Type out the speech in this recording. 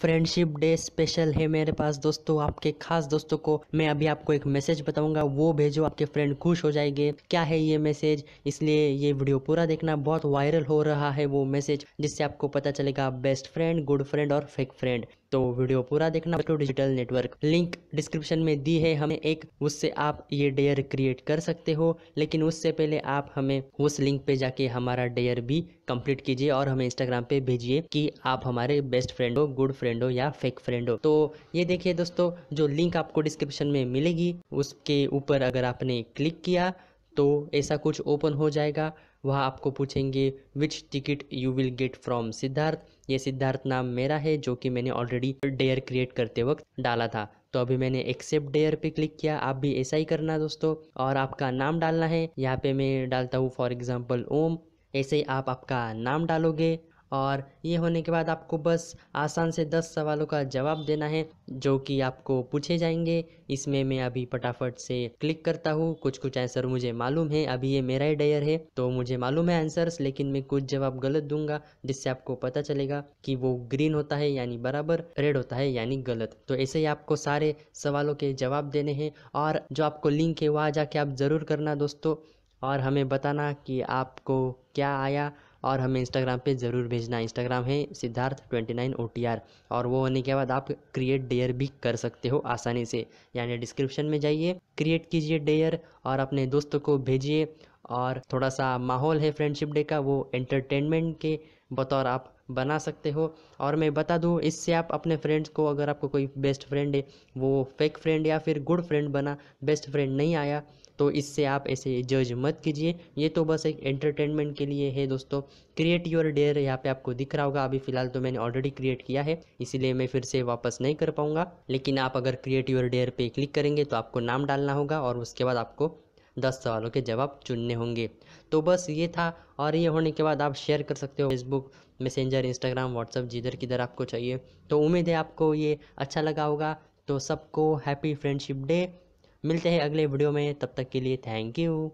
friendship day special है मेरे पास दोस्तों आपके खास दोस्तों को मैं अभी आपको एक मैसेज बताऊंगा वो भेजो आपके फ्रेंड खुश हो जाएंगे क्या है ये मैसेज इसलिए ये वीडियो पूरा देखना बहुत वायरल हो रहा है वो मैसेज जिससे आपको पता चलेगा बेस्ट फ्रेंड गुड फ्रेंड और फेक फ्रेंड तो वीडियो पूरा देखना तो डिजिटल नेटवर्क लिंक डिस्क्रिप्शन में दी है हमें एक उससे आप ये डेयर क्रिएट कर सकते हो लेकिन उससे पहले आप हमें उस लिंक पे जाके हमारा डेयर भी कंप्लीट कीजिए और हमें इंस्टाग्राम पे भेजिए कि आप हमारे बेस्ट फ्रेंड हो गुड फ्रेंड फ्रेंड हो या फेक फ्रेंड हो तो ये देखिए दोस्तों जो लिंक आपको डिस्क्रिप्शन में मिलेगी उसके ऊपर अगर आपने क्लिक किया तो ऐसा कुछ ओपन हो जाएगा वहाँ आपको पूछेंगे which ticket you will get from Siddharth ये सिद्धार्थ नाम मेरा है जो कि मैंने ऑलरेडी डेयर क्रिएट करते वक्त डाला था तो अभी मैंने एक्सेप्ट डेयर पे क्लिक किया आप भी ऐसा ही करना दोस्तों और आपका नाम डालना है यहाँ पे मैं डालता हूँ फॉर एग्जाम्पल ओम ऐसे ही आप आपका नाम डालोगे और ये होने के बाद आपको बस आसान से दस सवालों का जवाब देना है जो कि आपको पूछे जाएंगे इसमें मैं अभी फटाफट से क्लिक करता हूँ कुछ कुछ आंसर मुझे मालूम है अभी ये मेरा ही डेयर है तो मुझे मालूम है आंसर्स लेकिन मैं कुछ जवाब गलत दूंगा जिससे आपको पता चलेगा कि वो ग्रीन होता है यानी बराबर रेड होता है यानी गलत तो ऐसे ही आपको सारे सवालों के जवाब देने हैं और जो आपको लिंक है वहाँ जाके आप ज़रूर करना दोस्तों और हमें बताना कि आपको क्या आया और हमें इंस्टाग्राम पे ज़रूर भेजना इंस्टाग्राम है Siddharth twenty nine O T R और वो होने के बाद आप क्रिएट डेयर भी कर सकते हो आसानी से यानी डिस्क्रिप्शन में जाइए क्रिएट कीजिए डेयर और अपने दोस्तों को भेजिए और थोड़ा सा माहौल है फ्रेंडशिप डे का वो एंटरटेनमेंट के बतौर आप बना सकते हो और मैं बता दूँ इससे आप अपने फ्रेंड्स को अगर आपको कोई बेस्ट फ्रेंड है वो फेक फ्रेंड या फिर गुड फ्रेंड बना बेस्ट फ्रेंड नहीं आया तो इससे आप ऐसे जज मत कीजिए ये तो बस एक एंटरटेनमेंट के लिए है दोस्तों क्रिएट योर डेयर यहाँ पे आपको दिख रहा होगा अभी फ़िलहाल तो मैंने ऑलरेडी क्रिएट किया है इसीलिए मैं फिर से वापस नहीं कर पाऊँगा लेकिन आप अगर क्रिएट योर डेयर पे क्लिक करेंगे तो आपको नाम डालना होगा और उसके बाद आपको दस सवालों के जवाब चुनने होंगे तो बस ये था और ये होने के बाद आप शेयर कर सकते हो फेसबुक मैसेंजर इंस्टाग्राम व्हाट्सअप जिधर किधर आपको चाहिए तो उम्मीद है आपको ये अच्छा लगा होगा तो सबको हैप्पी फ्रेंडशिप डे मिलते हैं अगले वीडियो में तब तक के लिए थैंक यू